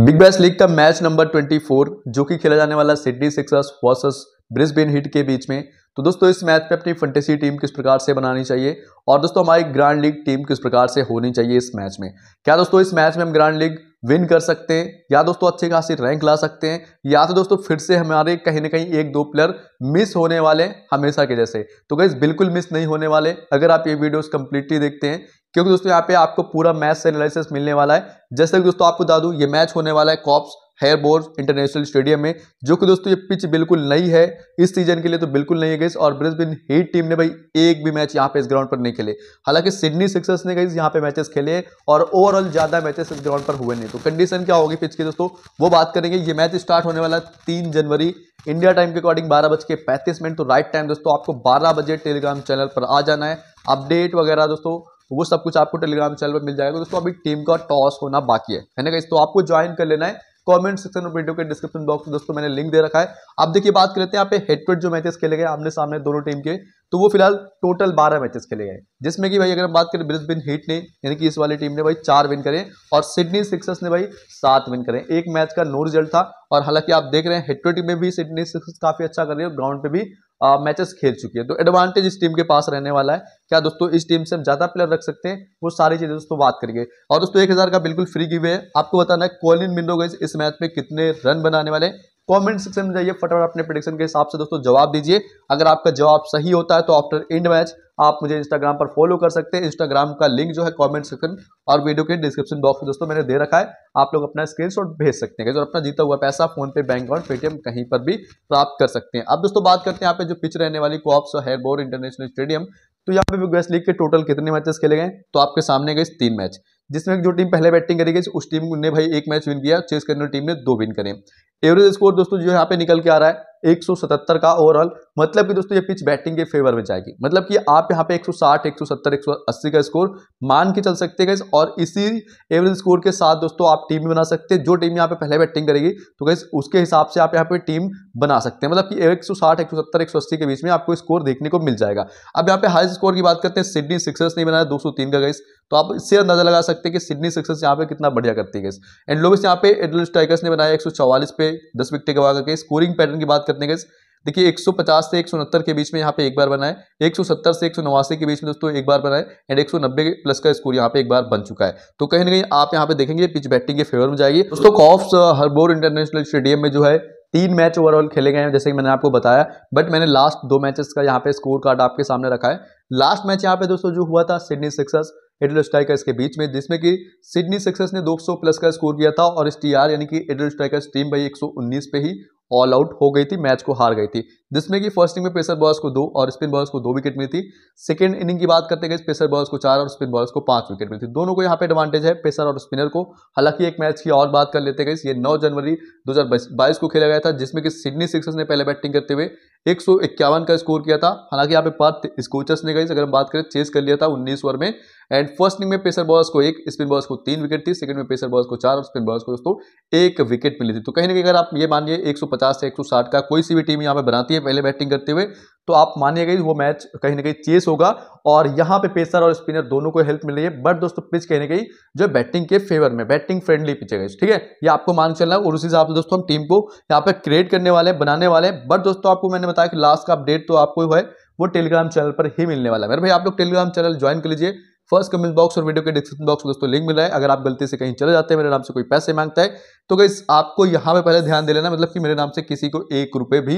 big Bash League का match number 24 जो कि खेला जाने वाला Sydney Sixers versus Brisbane Heat के बीच में तो दोस्तों इस मैच में अपनी फंटेसी टीम किस प्रकार से बनानी चाहिए और दोस्तों हमारी ग्रांड लीग टीम किस प्रकार से होनी चाहिए इस मैच में क्या दोस्तों इस मैच में हम ग्रांड लीग विन कर सकते हैं या दोस्तों अच्छी खासी रैंक ला सकते हैं या तो दोस्तों फिर से हमारे कहीं ना कहीं एक दो प्लेयर मिस होने वाले हमेशा के जैसे तो गैस बिल्कुल मिस नहीं होने वाले अगर आप ये वीडियोस कंप्लीटली देखते हैं क्योंकि दोस्तों यहाँ पे आपको पूरा मैच से एनालिसिस मिलने वाला है जैसे कि दोस्तों आपको बता दूँ ये मैच होने वाला है कॉप्स हेयरबोर्स इंटरनेशनल स्टेडियम में जो कि दोस्तों ये पिच बिल्कुल नई है इस सीजन के लिए तो बिल्कुल नहीं है गई और ब्रिस्बिन हीट टीम ने भाई एक भी मैच यहाँ पे इस ग्राउंड पर नहीं खेले हालांकि सिडनी सिक्सर्स ने गई यहाँ पे मैचेस खेले और ओवरऑल ज़्यादा मैचेस इस ग्राउंड पर हुए नहीं तो कंडीशन क्या होगी पिच की दोस्तों वो बात करेंगे ये मैच स्टार्ट होने वाला है तीन जनवरी इंडिया टाइम के अकॉर्डिंग बारह बज के पैंतीस मिनट तो राइट टाइम दोस्तों आपको बारह बजे टेलीग्राम चैनल पर आ जाना है अपडेट वगैरह दोस्तों वो सब कुछ आपको टेलीग्राम चैनल पर मिल जाएगा दोस्तों अभी टीम का टॉस होना बाकी है है ना तो आपको ज्वाइन कर लेना है कमेंट सेक्शन में वीडियो के डिस्क्रिप्शन बॉक्स में दोस्तों मैंने लिंक दे रखा है अब देखिए बात करते हैं यहाँ पे हेड जो मैचेस खेले गए आमने सामने दोनों टीम के तो वो फिलहाल टोटल 12 मैचेस खेले गए जिसमें कि भाई अगर हम बात करें ब्रिस्बिन हीट ने यानी कि इस वाली टीम ने भाई चार विन करें और सिडनी सिक्सर्स ने भाई सात विन करें एक मैच का नो रिजल्ट था और हालांकि आप देख रहे हैं हेड में भी सिडनी सिक्सर्स काफी अच्छा कर रही है ग्राउंड पे भी मैचेस खेल चुकी है तो एडवांटेज इस टीम के पास रहने वाला है क्या दोस्तों इस टीम से हम ज़्यादा प्लेयर रख सकते हैं वो सारी चीज़ें दोस्तों बात करेंगे और दोस्तों एक हज़ार का बिल्कुल फ्री गिवे है आपको बताना है कोलिन मिंडोगज इस मैच में कितने रन बनाने वाले कमेंट सेक्शन में जाइए फटाफट अपने प्रोडिक्शन के हिसाब से दोस्तों जवाब दीजिए अगर आपका जवाब सही होता है तो आफ्टर एंड मैच आप मुझे इंस्टाग्राम पर फॉलो कर सकते हैं इंस्टाग्राम का लिंक जो है कमेंट सेक्शन और वीडियो के डिस्क्रिप्शन बॉक्स में दोस्तों मैंने दे रखा है आप लोग अपना स्क्रीनशॉट भेज सकते हैं जो अपना जीता हुआ पैसा फोनपे बैंक अकाउंट पेटीएम कहीं पर भी प्राप्त कर सकते हैं अब दोस्तों बात करते हैं यहाँ पे जो पिच रहने वाली कॉप्स और हेयरबोर इंटरनेशनल स्टेडियम तो यहाँ पे वेस्ट लीग के टोटल कितने मैचेस खेले गए तो आपके सामने गए तीन मैच जिसमें जो टीम पहले बैटिंग करेगी उस टीम ने भाई एक मैच विन किया चेस करने टीम ने दो विन करें एवरेज स्कोर दोस्तों जो यहाँ पे निकल के आ रहा है 177 का ओवरऑल मतलब कि दोस्तों ये पिच बैटिंग के फेवर में जाएगी मतलब कि आप यहाँ पे 160, 170, 180 का स्कोर मान के चल सकते हैं और इसी एवरेज स्कोर के साथ दोस्तों आप टीम भी बना सकते हैं जो टीम यहाँ पे पहले बैटिंग करेगी तो कैसे उसके हिसाब से आप यहाँ पे टीम बना सकते हैं मतलब कि एक सौ साठ के बीच में आपको स्कोर देखने को मिल जाएगा अब यहाँ पे हाई स्कोर की बात करते हैं सिडनी सिक्सर्स ने बनाया दो का गैस तो आप इससे अंदाजा लगा सकते हैं कि सिडनी सिक्सर्स यहाँ पे कितना बढ़िया करती है एंड लोग यहाँ पे एडल स्ट्राइकर्स ने बनाया एक पे दस विकेट गवा करके स्कोरिंग पैटर्न की बात करते हैं देखिए 150 से एक के बीच में यहाँ पे एक बार बना है 170 से एक के बीच में दोस्तों एक बार बना है एंड 190 प्लस का स्कोर यहाँ पे एक बार बन चुका है तो कहीं ना कहीं आप यहाँ पे देखेंगे पिच बैटिंग के फेवर में जाएगी दोस्तों कॉफ्स हरबोर इंटरनेशनल स्टेडियम में जो है तीन मैच ओवरऑल खेले गए हैं जैसे कि मैंने आपको बताया बट मैंने लास्ट दो मैचेस का यहाँ पे स्कोर कार्ड आपके सामने रखा है लास्ट मैच यहाँ पे दोस्तों जो हुआ था सिडनी सिक्सर्स एडल स्ट्राइकर्स के बीच में जिसमें कि सिडनी सिक्सर्स ने 200 प्लस का स्कोर किया था और एस टी यानी कि एडल स्ट्राइकर्स टीम भाई 119 पे ही ऑल आउट हो गई थी मैच को हार गई थी जिसमें कि फर्स्ट इनिंग में पेसर बॉलर्स को दो और स्पिन बॉलर्स को दो विकेट मिली थी सेकेंड इनिंग की बात करते गए पेसर बॉलर्स को चार और स्पिन बॉलर्स को पांच विकेट मिली थी दोनों को यहाँ पे एडवांटेज है पेसर और स्पिनर को हालांकि एक मैच की और बात कर लेते गए ये नौ जनवरी दो को खेला गया था जिसमें कि सिडनी सिक्सर्स ने पहले बैटिंग करते हुए एक का स्कोर किया था हालांकि यहाँ पे पार्थ स्कोचर्स ने गई अगर हम बात करें चेस कर लिया था उन्नीस ओवर में एंड फर्स्ट इनिंग में पेसर बॉस को एक स्पिन बॉस को तीन विकेट थी सेकंड में पेसर बॉस को चार और स्पिन बॉलर्स को दोस्तों एक विकेट मिली थी तो कहीं ना कहीं अगर आप ये मानिए 150 से 160 का कोई सी भी टीम यहाँ पे बनाती है पहले बैटिंग करते हुए तो आप मानिए गई वो मैच कहीं ना कहीं चेस होगा और यहाँ पे पेसर और स्पिनर दोनों को हेल्प मिल रही है बट दोस्तों पिच कहीं ना कहीं जो बैटिंग के फेवर में बैटिंग फ्रेंडली पिच है ठीक है ये आपको मान चलना है और उसी हिसाब से दोस्तों हम टीम को यहाँ पे क्रिएट करने वाले बनाने वाले बट दोस्तों आपको मैंने बताया कि लास्ट का अपडेट तो आपको है वो टेलीग्राम चैनल पर ही मिलने वाला है मेरे भाई आप लोग टेलीग्राम चैनल ज्वाइन कर लीजिए फर्स्ट कमेंट बॉक्स और वीडियो के डिस्क्रिप्शन बॉक्स में दोस्तों लिंक मिला है अगर आप गलती से कहीं चले जाते हैं मेरे नाम से कोई पैसे मांगता है तो गई आपको यहाँ पे पहले ध्यान दे लेना मतलब कि मेरे नाम से किसी को एक रुपये भी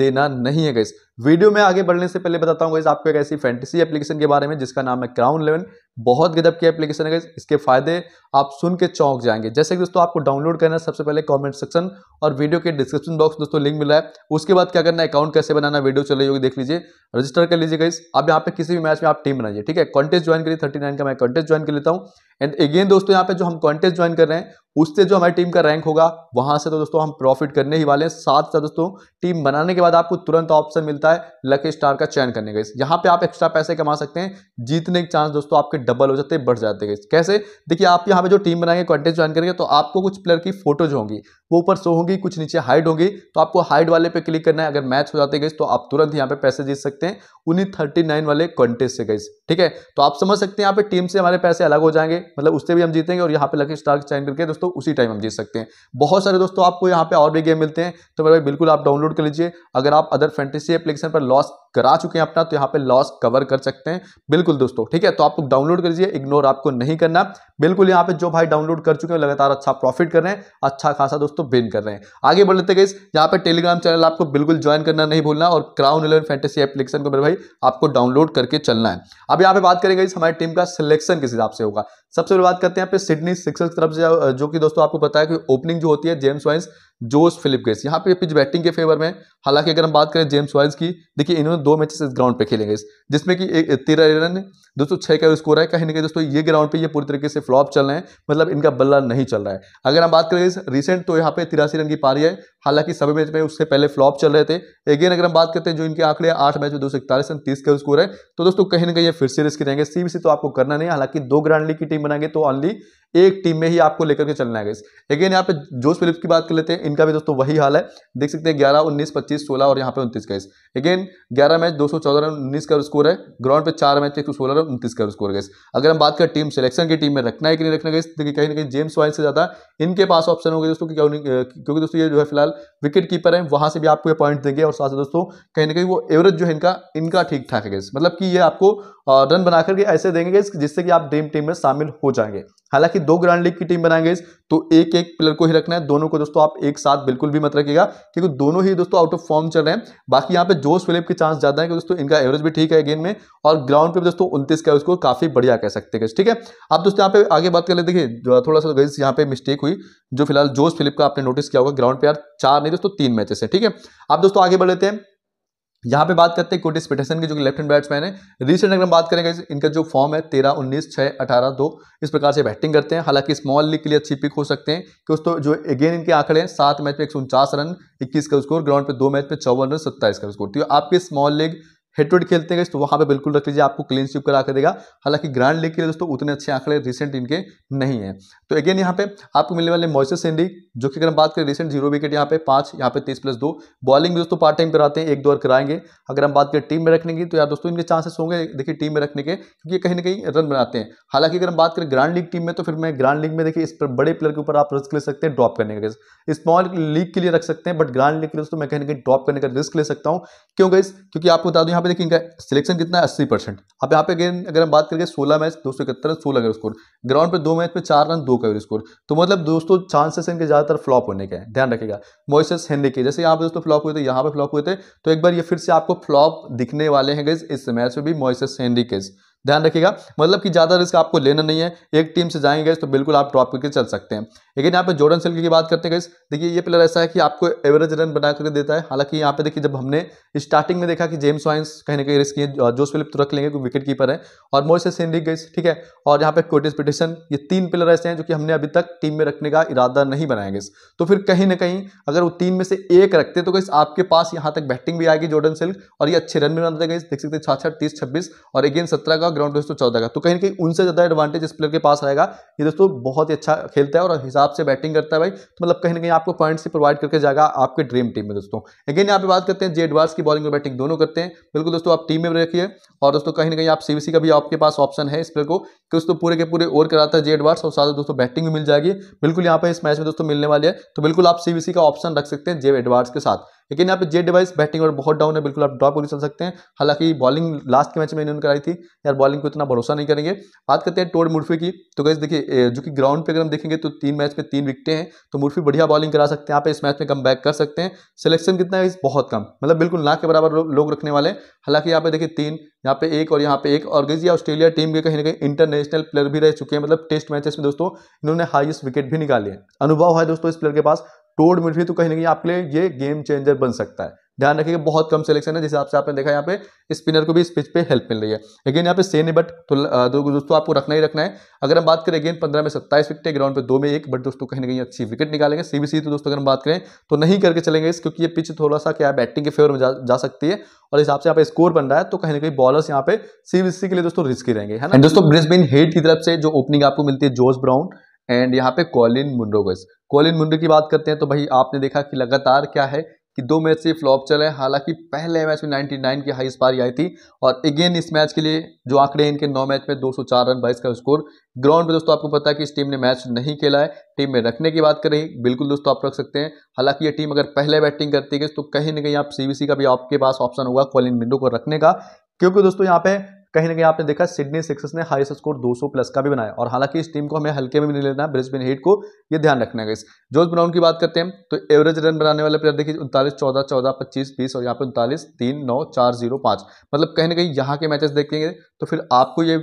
देना नहीं है गैस वीडियो में आगे बढ़ने से पहले बताता हूँ गैस आपको एक ऐसी फैंटेसी एप्लीकेशन के बारे में जिसका नाम है क्राउन इलेवन बहुत गजब की एप्लीकेशन है गैस इसके फायदे आप सुन के चौंक जाएंगे जैसे कि दोस्तों आपको डाउनलोड करना है सबसे पहले कमेंट सेक्शन और वीडियो के डिस्क्रिप्शन बॉक्स दोस्तों लिंक मिला है उसके बाद क्या करना है अकाउंट कैसे बनाना वीडियो चले होगी देख लीजिए रजिस्टर कर लीजिए गैस अब यहाँ पे किसी भी मैच में आप टीम बनाइए ठीक है कॉन्टेस्ट ज्वाइन करिए थर्टी का मैं कॉन्टेस्ट ज्वाइन कर लेता हूँ एंड अगेन दोस्तों यहाँ पे जो हम कॉन्टेस्ट ज्वाइन कर रहे हैं उससे जो हमारी टीम का रैंक होगा वहां से तो दोस्तों हम प्रॉफिट करने ही वाले हैं साथ साथ दोस्तों टीम बनाने के बाद आपको तुरंत ऑप्शन मिलता है लकी स्टार का चयन करने का यहाँ पे आप एक्स्ट्रा पैसे कमा सकते हैं जीतने के चांस दोस्तों आपके डबल हो जाते हैं बढ़ जाते हैं कैसे देखिए आप यहाँ पे जो टीम बनाएंगे कॉन्टेस्ट ज्वाइन करेंगे तो आपको कुछ प्लेयर की फोटोज होंगी वो ऊपर सो होंगी कुछ नीचे हाइड होंगी तो आपको हाइड वाले पे क्लिक करना है अगर मैच हो जाते गए तो आप तुरंत यहाँ पे पैसे जीत सकते हैं उन्हीं थर्टी वाले कॉन्टेस्ट से गए ठीक है तो आप समझ सकते हैं यहाँ पे टीम से हमारे पैसे अलग हो जाएंगे मतलब उससे भी हम जीतेंगे और यहाँ पे लकी स्टार चैन करके दोस्तों उसी टाइम हम जीत सकते हैं बहुत सारे दोस्तों आपको यहाँ पे और भी गेम मिलते हैं तो मेरे भाई बिल्कुल आप डाउनलोड कर लीजिए अगर आप अदर फेंटेसी एप्लीकेशन पर लॉस करा चुके हैं अपना तो यहाँ पे लॉस कवर कर सकते हैं बिल्कुल दोस्तों ठीक है तो आप लोग डाउनलोड कर लीजिए इग्नोर आपको नहीं करना बिल्कुल यहाँ पे जो भाई डाउनलोड कर चुके हैं लगातार अच्छा प्रॉफिट कर रहे हैं अच्छा खासा दोस्तों बेन कर रहे हैं आगे बढ़ लेते गए यहाँ पे टेलीग्राम चैनल आपको बिल्कुल ज्वाइन करना नहीं भूलना और क्राउन इलेवन फैंटेसी एप्लीकेशन को मेरे भाई आपको डाउनलोड करके चलना है अब यहाँ पे बात करेंगे इस हमारी टीम का सिलेक्शन किस हिसाब से होगा सबसे पहले बात करते हैं यहाँ पे सिडनी सिक्सर्स की तरफ से जो कि दोस्तों आपको पता है कि ओपनिंग जो होती है जेम्स वाइंस जोस फिलिप गेस यहाँ पे पिच बैटिंग के फेवर में हालांकि अगर हम बात करें जेम्स वाइल्स की देखिए इन्होंने दो मैचेस इस ग्राउंड पे खेलेंगे जिसमें कि तेरह रन दोस्तों छः का स्कोर है कहीं ना कहीं दोस्तों ये ग्राउंड पे ये पूरी तरीके से फ्लॉप चल रहे हैं मतलब इनका बल्ला नहीं चल रहा है अगर हम बात करें रिसेंट तो यहाँ पे तिरासी रन की पारी है हालांकि सभी मैच में उससे पहले फ्लॉप चल रहे थे अगेन अगर हम बात करते हैं जो इनके आंकड़े आठ मैच में दो सौ इकतालीस रन तीस का स्कोर है तो दोस्तों कहीं ना कहीं ये फिर से रिस्क रहेंगे सीबीसी तो आपको करना नहीं हालांकि दो ग्रांड लीग की टीम बनाएंगे तो ऑनली एक टीम में ही आपको लेकर के चलना है अगेन यहाँ पे जोश फिलिप्स की बात कर लेते हैं इनका भी दोस्तों वही हाल है देख सकते हैं ग्यारह उन्नीस पच्चीस सोलह और यहाँ पे उन्तीस का अगेन ग्यारह मैच दो सौ चौदह रन उन्नीस का स्कोर है ग्राउंड पे चार मैच एक सौ सोलह रन उन्तीस का स्कोर गैस अगर हम बात करें टीम सिलेक्शन की टीम में रखना है कि नहीं रखना गई देखिए कहीं ना कहीं जेम्स वाइन से ज़्यादा इनके पास ऑप्शन होंगे दोस्तों क्योंकि दोस्तों ये जो है फिलहाल फिलहाल विकेट कीपर हैं वहां से भी आपको ये पॉइंट देंगे और साथ ही दोस्तों कहीं ना कहीं वो एवरेज जो है इनका इनका ठीक ठाक है गैस मतलब कि ये आपको रन बनाकर के ऐसे देंगे गैस जिससे कि आप ड्रीम टीम में शामिल हो जाएंगे हालांकि दो ग्रांड लीग की टीम बनाएंगे तो एक एक पिलर को ही रखना है दोनों को दोस्तों आप एक साथ बिल्कुल भी मत रखिएगा क्योंकि दोनों ही दोस्तों आउट ऑफ फॉर्म चल रहे हैं बाकी यहाँ पे जोश फिलिप के चांस ज़्यादा है कि दोस्तों इनका एवरेज भी ठीक है गेंद में और ग्राउंड पे दोस्तों उनतीस का उसको काफ़ी बढ़िया कह सकते हैं ठीक है आप दोस्तों यहाँ पे आगे बात कर ले देखिए थोड़ा सा गई यहाँ पे मिस्टेक हुई जो फिलहाल जोश फिलिप का आपने नोटिस किया होगा ग्राउंड पे यार चार नहीं दोस्तों तीन मैचेस है ठीक है आप दोस्तों आगे बढ़ लेते हैं यहाँ पे बात करते हैं कोटिस पिटेसन की जो कि लेफ्ट हैंड बैट्समैन है रिसेंट अगर हम बात करेंगे इनका जो फॉर्म है तेरह उन्नीस छः अठारह दो इस प्रकार से बैटिंग करते हैं हालांकि स्मॉल लीग के लिए अच्छी पिक हो सकते हैं कि तो जो अगेन इनके आंकड़े हैं सात मैच में एक रन इक्कीस का स्कोर ग्राउंड पे दो मैच में चौवन रन सत्ताईस का स्कोर तो आपके small league head to head खेलते हैं तो वहाँ पे बिल्कुल रख लीजिए आपको क्लीन स्वीप करा के देगा हालांकि ग्रांड लीग के लिए दोस्तों उतने अच्छे आंकड़े रिसेंट इनके नहीं है तो अगेन यहाँ पे आपको मिलने वाले मॉइस सेंडी जो कि अगर हम बात करें रिसेंट जीरो विकेट यहाँ पे पाँच यहाँ पे तीस प्लस दो बॉलिंग भी दोस्तों पार्ट टाइम कराते हैं एक दो और कराएंगे अगर हम बात करें टीम में रखने की तो यार दोस्तों इनके चांसेस होंगे देखिए टीम में रखने के क्योंकि कहीं ना कहीं रन बनाते हैं हालांकि अगर हम बात करें ग्रांड लीग टीम में तो फिर मैं ग्रांड लीग में देखिए इस पर बड़े प्लेयर के ऊपर आप रिस्क ले सकते हैं ड्रॉप करने का स्मॉल लीग के लिए रख सकते हैं बट ग्रांड लीग के लिए दोस्तों मैं कहीं ना कहीं ड्रॉप करने का रिस्क ले सकता हूँ क्यों गई क्योंकि आपको बता दूँ यहाँ पे देखिए इनका सिलेक्शन कितना है अस्सी परसेंट अब यहाँ पे अगेन अगर हम बात करेंगे सोलह मैच दो सौ इकहत्तर सोलह का स्कोर ग्राउंड पे दो मैच में चार रन दो का स्कोर तो मतलब दोस्तों चांसेस इनके ज़्यादातर फ्लॉप होने के हैं ध्यान रखेगा मोइसेस हेनरी के जैसे यहाँ पे दोस्तों फ्लॉप हुए थे यहाँ पे फ्लॉप हुए थे तो एक बार ये फिर से आपको फ्लॉप दिखने वाले हैं गज इस मैच में भी मोइसेस हेनरी केज ध्यान रखिएगा मतलब कि ज़्यादा रिस्क आपको लेना नहीं है एक टीम से जाएंगे तो बिल्कुल आप ड्रॉप करके चल सकते हैं लेकिन यहाँ पे जोर्डन सिल्क की बात करते हैं देखिए ये प्लेयर ऐसा है कि आपको एवरेज रन बना करके देता है हालांकि यहाँ पे देखिए जब हमने स्टार्टिंग में देखा कि जेम्स वाइंस कहीं ना कहीं रिस्क किए जोश फिलिप तो रख लेंगे क्योंकि विकेट कीपर है और मोरिस सेंडिक गई ठीक है और यहाँ पे कोटिस पिटिशन ये तीन प्लेयर ऐसे हैं जो कि हमने अभी तक टीम में रखने का इरादा नहीं बनाएंगे तो फिर कहीं ना कहीं अगर वो तीन में से एक रखते तो गई आपके पास यहाँ तक बैटिंग भी आएगी जोर्डन सिल्क और ये अच्छे रन भी बनाते गई देख सकते छाछठ तीस छब्बीस और अगेन सत्रह का का ग्राउंड दोस्तों चौदह का तो कहीं ना कहीं उनसे ज़्यादा एडवांटेज इस प्लेयर के पास रहेगा ये दोस्तों बहुत ही अच्छा खेलता है और हिसाब से बैटिंग करता है भाई तो मतलब कहीं ना कहीं आपको पॉइंट्स ही प्रोवाइड करके जाएगा आपके ड्रीम टीम में दोस्तों अगेन यहाँ पे बात करते हैं जे एडवांस की बॉलिंग और बैटिंग दोनों करते हैं बिल्कुल दोस्तों आप टीम में रखिए और दोस्तों कहीं ना कहीं आप सीवीसी का भी आपके पास ऑप्शन है इस प्लेयर को कि दोस्तों पूरे के पूरे ओवर कराता है जे एडवांस और साथ दोस्तों बैटिंग भी मिल जाएगी बिल्कुल यहाँ पर इस मैच में दोस्तों मिलने वाले हैं तो बिल्कुल आप सीवीसी का ऑप्शन रख सकते हैं जे एडवांस के साथ लेकिन यहाँ पे जे डिवाइस बैटिंग और बहुत डाउन है बिल्कुल आप ड्रॉप करके चल सकते हैं हालांकि बॉलिंग लास्ट के मैच में इन्होंने कराई थी यार बॉलिंग को इतना भरोसा नहीं करेंगे बात करते हैं टोड मुर्फी की तो गैस देखिए जो कि ग्राउंड पर अगर हम देखेंगे तो तीन मैच में तीन विकटें हैं तो मुर्फी बढ़िया बॉलिंग करा सकते हैं यहाँ पे इस मैच में कम कर सकते हैं सिलेक्शन कितना है बहुत कम मतलब बिल्कुल ना के बराबर लोग रखने वाले हालांकि यहाँ पे देखिए तीन यहाँ पे एक और यहाँ पे एक और गई ऑस्ट्रेलिया टीम के कहीं ना कहीं इंटरनेशनल प्लेयर भी रह चुके हैं मतलब टेस्ट मैचेस में दोस्तों इन्होंने हाइएस्ट विकेट भी निकाले अनुभव है दोस्तों इस प्लेयर के पास टोड मिडफील्ड तो कहीं ना कहीं आपके लिए ये गेम चेंजर बन सकता है ध्यान रखिएगा बहुत कम सिलेक्शन है जिस हिसाब से आपने देखा यहाँ पे स्पिनर को भी इस पिच पे हेल्प मिल रही है अगेन यहाँ पे सेन बट तो दोस्तों आपको रखना ही रखना है अगर हम बात करें अगेन पंद्रह में सत्ताईस विकेट ग्राउंड पे दो में एक बट दोस्तों कहीं ना कहीं अच्छी विकेट निकालेंगे सीबीसी तो दोस्तों अगर हम बात करें तो नहीं करके चलेंगे इस क्योंकि ये पिच थोड़ा सा क्या बैटिंग के फेवर में जा, जा सकती है और हिसाब से यहाँ पे स्कोर बन रहा है तो कहीं ना कहीं बॉलर्स यहाँ पे सीबीसी के लिए दोस्तों रिस्की रहेंगे है ना दोस्तों ब्रिस्बिन हेड की तरफ से जो ओपनिंग आपको मिलती है जोस ब्राउन एंड यहाँ पे कॉलिन मुंडोगस कोलिन मुंडे की बात करते हैं तो भाई आपने देखा कि लगातार क्या है कि दो मैच से फ्लॉप चले हालांकि पहले मैच में 99 की हाई स्पारी आई थी और अगेन इस मैच के लिए जो आंकड़े हैं इनके नौ मैच में 204 रन बाईस का स्कोर ग्राउंड पे दोस्तों आपको पता है कि इस टीम ने मैच नहीं खेला है टीम में रखने की बात करें बिल्कुल दोस्तों आप रख सकते हैं हालांकि ये टीम अगर पहले बैटिंग करती है तो कहीं ना कहीं आप सी का भी आपके पास ऑप्शन होगा कॉलिन मिंडो को रखने का क्योंकि दोस्तों यहाँ पे कहीं ना कहीं आपने देखा सिडनी सिक्सर्स ने हाईएस्ट स्कोर 200 प्लस का भी बनाया और हालांकि इस टीम को हमें हल्के में भी नहीं लेना है ब्रिस्बेन को ये ध्यान रखना है जोस ब्राउन की बात करते हैं तो एवरेज रन बनाने वाले प्लेयर देखिए उनतालीस चौदह चौदह पच्चीस बीस और यहाँ पे उनतालीस तीन नौ चार जीरो पाँच मतलब कहीं ना कहीं यहाँ के मैचेस देखेंगे तो फिर आपको ये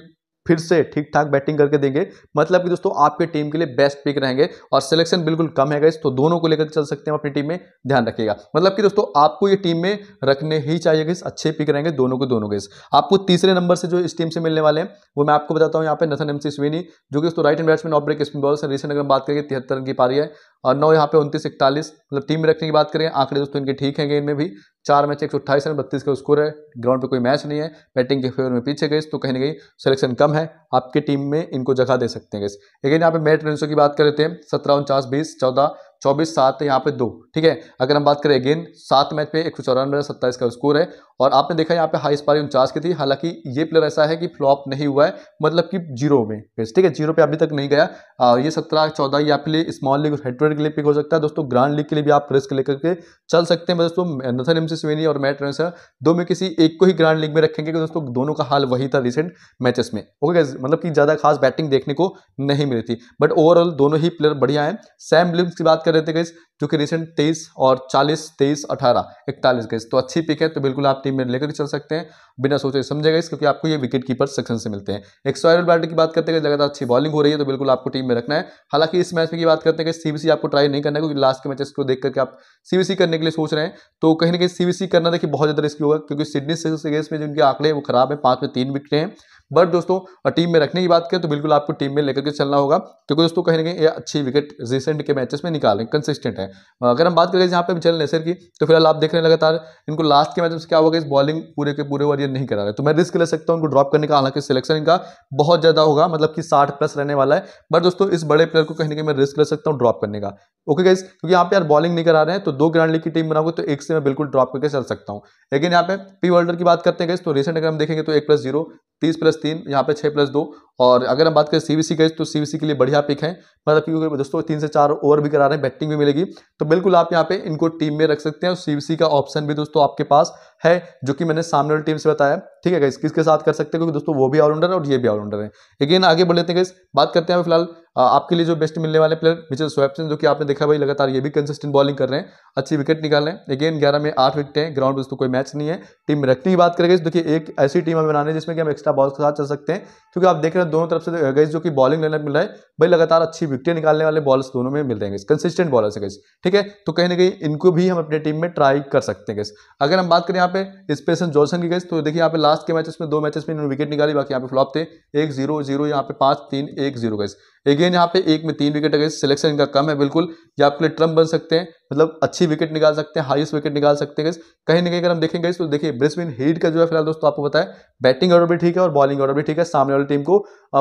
फिर से ठीक ठाक बैटिंग करके देंगे मतलब कि दोस्तों आपके टीम के लिए बेस्ट पिक रहेंगे और सिलेक्शन बिल्कुल कम है इस तो दोनों को लेकर चल सकते हैं अपनी टीम में ध्यान रखिएगा मतलब कि दोस्तों आपको ये टीम में रखने ही चाहिए इस अच्छे पिक रहेंगे दोनों को दोनों गेस आपको तीसरे नंबर से जो इस टीम से मिलने वाले हैं वो मैं आपको बताता हूँ यहाँ पे नथन एमसी सी जो कि दोस्तों right hand batsman off break spin bowl से रिसेंट अगर बात करिए तिहत्तर की पारी है और नौ यहाँ पे उनतीस इकतालीस मतलब टीम में रखने की बात करें आंकड़े दोस्तों इनके ठीक हैं इनमें भी चार मैच एक सौ अट्ठाईस रन बत्तीस का स्कोर है ग्राउंड पे कोई मैच नहीं है बैटिंग के फेवर में पीछे तो गई तो कहीं ना कहीं सिलेक्शन कम है आपकी टीम में इनको जगह दे सकते हैं लेकिन यहाँ पे मेरिट रेंसो की बात लेते हैं सत्रह उनचास बीस चौदह चौबीस सात यहाँ पे दो ठीक है अगर हम बात करें अगेन सात मैच पे एक सौ चौरानवे सत्ताईस का स्कोर है और आपने देखा यहाँ पे हाई स्पारी उनचास की थी हालांकि ये प्लेयर ऐसा है कि फ्लॉप नहीं हुआ है मतलब कि जीरो में ठीक है जीरो पे अभी तक नहीं गया और ये सत्रह चौदह ये आपके लिए स्मॉल लीग और हेडवेड के लिए पिक हो सकता है दोस्तों ग्रांड लीग के लिए भी आप रिस्क लेकर के चल सकते हैं दोस्तों नथन एम सी और मैट रेंसर दो में किसी एक को ही ग्रांड लीग में रखेंगे दोस्तों दोनों का हाल वही था रिसेंट मैचेस में ओके मतलब कि ज़्यादा खास बैटिंग देखने को नहीं मिली थी बट ओवरऑल दोनों ही प्लेयर बढ़िया हैं सैम विलियम्स की बात कर रहे थे गैस जो कि रिसेंट तेईस और चालीस तेईस अठारह इकतालीस गैस तो अच्छी पिक है तो बिल्कुल आप टीम में लेकर चल सकते हैं बिना सोचे समझे गए क्योंकि आपको ये विकेट कीपर सेक्शन से मिलते हैं एक सौ बैटर की बात करते हैं लगातार अच्छी बॉलिंग हो रही है तो बिल्कुल आपको टीम में रखना है हालांकि इस मैच में की बात करते हैं कि सी आपको ट्राई नहीं करना है क्योंकि लास्ट के मैचेस को देख करके आप सी करने के लिए सोच रहे हैं तो कहीं ना कहीं सी करना देखिए बहुत ज़्यादा रिस्की होगा क्योंकि सिडनी सिक्स गेस में जिनके आंकड़े वो खराब है पाँच में तीन विकटें हैं बट दोस्तों टीम में रखने की बात करें तो बिल्कुल आपको टीम में लेकर के चलना होगा क्योंकि दोस्तों कहीं ना कहीं ये अच्छी विकेट रिसेंट के मैचेस में निकालें कंसिस्टेंट है अगर हम बात करें यहाँ पे मिचेल नेसर की तो फिलहाल आप देख रहे हैं लगातार इनको लास्ट के मैच में क्या होगा इस बॉलिंग पूरे के पूरे ओवर ये नहीं करा रहे तो मैं रिस्क ले सकता हूँ उनको ड्रॉप करने का हालांकि सिलेक्शन इनका बहुत ज़्यादा होगा मतलब कि साठ प्लस रहने वाला है बट दोस्तों इस बड़े प्लेयर को कहीं ना कहीं मैं रिस्क ले सकता हूँ ड्रॉप करने का ओके गाइज क्योंकि यहाँ पे यार बॉलिंग नहीं करा रहे हैं तो दो ग्रांड लीग की टीम बनाओगे तो एक से मैं बिल्कुल ड्रॉप करके चल सकता हूँ लेकिन यहाँ पे पी वर्ल्डर की बात करते हैं गाइज तो रिसेंट अगर हम देखेंगे तो एक प्लस जीरो तीस प्लस तीन यहाँ पे छः प्लस दो और अगर हम बात करें सीबीसी गए तो सीबीसी के लिए बढ़िया पिक है मतलब क्योंकि दोस्तों तीन से चार ओवर भी करा रहे हैं बैटिंग भी मिलेगी तो बिल्कुल आप यहाँ पे इनको टीम में रख सकते हैं और सीबीसी का ऑप्शन भी दोस्तों आपके पास है जो कि मैंने सामने वाली टीम से बताया ठीक है किसके साथ कर सकते हैं क्योंकि दोस्तों वो भी ऑलराउंडर है और ये भी ऑलराउंडर है लेकिन आगे बढ़ लेते हैं गाइस बात करते हैं फिलहाल आपके लिए जो बेस्ट मिलने वाले प्लेयर मिचल स्वैप्सन जो कि आपने देखा भाई लगातार ये भी कंसिस्टेंट बॉलिंग कर रहे हैं अच्छी विकेट निकाल रहे हैं अगेन ग्यारह में आठ विकेट हैं ग्राउंड पर तो कोई मैच नहीं है टीम में रखने की बात करेंगे देखिए एक ऐसी टीम हमें बनाने जिसमें कि हम एक्स्ट्रा बॉल के साथ चल सकते हैं क्योंकि आप देख रहे हैं दोनों तरफ से गई जो कि बॉलिंग लेने मिल रहा है भाई लगातार अच्छी विकेटें निकालने वाले बॉल्स दोनों में मिल रहे कंसिस्टेंट बॉलर से गई ठीक है तो कहीं ना कहीं इनको भी हम अपनी टीम में ट्राई कर सकते हैं अगर हम बात करें यहाँ पे स्पेसन जॉनसन की गई तो देखिए यहाँ पे लास्ट के मैचेस में दो मैचेस में इन्होंने विकेट निकाली बाकी यहाँ पे फ्लॉप थे एक जीरो जीरो यहाँ पे पाँच तीन एक जीरो गए अगेन यहाँ पे एक में तीन विकेट अगर सिलेक्शन इनका कम है बिल्कुल ये आपके लिए ट्रम्प बन सकते हैं मतलब अच्छी विकेट निकाल सकते हैं हाईएस्ट विकेट निकाल सकते हैं कहीं ना कहीं अगर हम देखेंगे तो देखिए ब्रिस्बिन हीट का जो है फिलहाल दोस्तों आपको बताया बैटिंग ऑर्डर भी ठीक है और बॉलिंग ऑर्डर भी ठीक है सामने वाली टीम को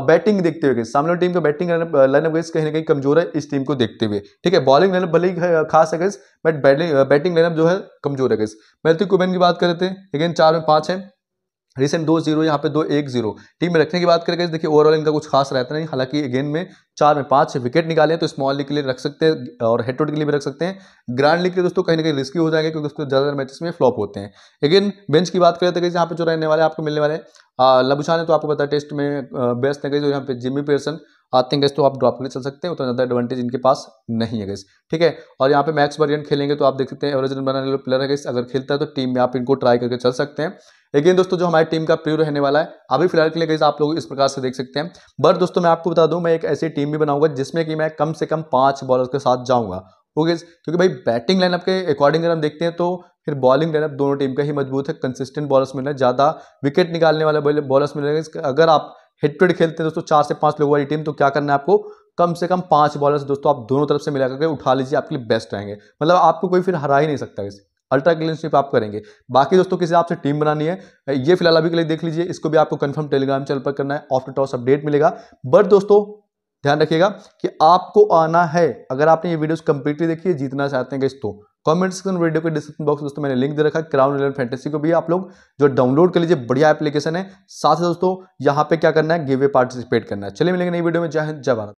बैटिंग देखते हुए सामने वाली टीम का बैटिंग लाइनअप गई कहीं ना कहीं कमजोर है इस टीम को देखते हुए ठीक है बॉलिंग लाइनअप भले ही खास है गई बट बैटिंग बैटिंग लाइनअप जो है कमजोर है गई मेहती कुबेन की बात करते हैं अगेन चार में पाँच है रिसेंट दो जीरो यहाँ पे दो एक जीरो टीम में रखने की बात करें देखिए ओवरऑल इनका कुछ खास रहता नहीं हालांकि अगेन में चार में पांच विकेट निकाले तो स्मॉल लीग के लिए रख सकते हैं और हेड के लिए भी रख सकते हैं ग्रांड लीग के लिए दोस्तों कहीं ना कहीं रिस्की हो जाएंगे क्योंकि दोस्तों ज़्यादातर मैचेस में फ्लॉप होते हैं लेकिन बेंच की बात करें तो यहाँ पे जो रहने वाले आपको मिलने वाले लबुशान तो आपको पता है टेस्ट में बेस्ट है जो यहाँ पे जिमी पेयरसन आते हैं गैस तो आप ड्रॉप करके चल सकते हैं उतना ज़्यादा एडवांटेज इनके पास नहीं है गैस ठीक है और यहाँ पे मैक्स वर्जन खेलेंगे तो आप देख सकते हैं एवरेज रन बनाने वाले प्लेयर है गैस अगर खेलता है तो टीम में आप इनको ट्राई करके चल सकते हैं लेकिन दोस्तों जो हमारी टीम का प्रियो रहने वाला है अभी फिलहाल के लिए गैस आप लोग इस प्रकार से देख सकते हैं बट दोस्तों मैं आपको बता दूँ मैं एक ऐसी टीम भी बनाऊंगा जिसमें कि मैं कम से कम पाँच बॉलर के साथ जाऊँगा ओके क्योंकि भाई बैटिंग लाइनअप के अकॉर्डिंग अगर हम देखते हैं तो फिर बॉलिंग लाइनअप दोनों टीम का ही मजबूत है कंसिस्टेंट बॉलर्स मिल रहे हैं ज़्यादा विकेट निकालने वाले बॉलर्स मिल रहे अगर आप टू हेड खेलते हैं दोस्तों चार से पांच लोगों वाली टीम तो क्या करना है आपको कम से कम पांच बॉलर्स दोस्तों आप दोनों तरफ से मिला करके उठा लीजिए आपके लिए बेस्ट रहेंगे मतलब आपको कोई फिर हरा ही नहीं सकता वैसे अल्ट्रा क्लीनशिप आप करेंगे बाकी दोस्तों किसी आपसे टीम बनानी है ये फिलहाल अभी के लिए देख लीजिए इसको भी आपको कंफर्म टेलीग्राम चैनल पर करना है ऑफ्टर टॉस अपडेट मिलेगा बट दोस्तों ध्यान रखिएगा कि आपको आना है अगर आपने ये वीडियोस कंप्लीटली देखी है जीतना चाहते हैं गैस तो कमेंट सेक्शन वीडियो के डिस्क्रिप्शन बॉक्स में दोस्तों मैंने लिंक दे रखा है क्राउन इलेवन फैंटेसी को भी आप लोग जो डाउनलोड कर लीजिए बढ़िया एप्लीकेशन है साथ ही दोस्तों यहाँ पे क्या करना है गिवे पार्टिसिपेट करना है चलिए मिलेंगे नई वीडियो में जय हिंद जय भारत